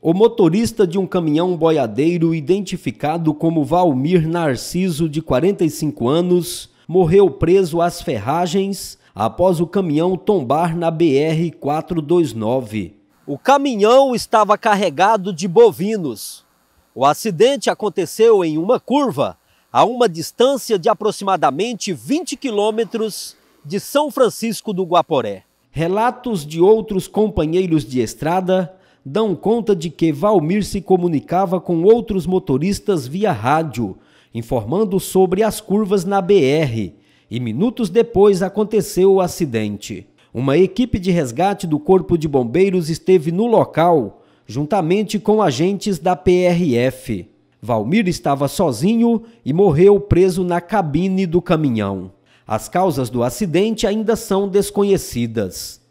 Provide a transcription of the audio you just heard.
O motorista de um caminhão boiadeiro, identificado como Valmir Narciso, de 45 anos, morreu preso às ferragens após o caminhão tombar na BR-429. O caminhão estava carregado de bovinos. O acidente aconteceu em uma curva, a uma distância de aproximadamente 20 quilômetros de São Francisco do Guaporé. Relatos de outros companheiros de estrada dão conta de que Valmir se comunicava com outros motoristas via rádio, informando sobre as curvas na BR, e minutos depois aconteceu o acidente. Uma equipe de resgate do Corpo de Bombeiros esteve no local, juntamente com agentes da PRF. Valmir estava sozinho e morreu preso na cabine do caminhão. As causas do acidente ainda são desconhecidas.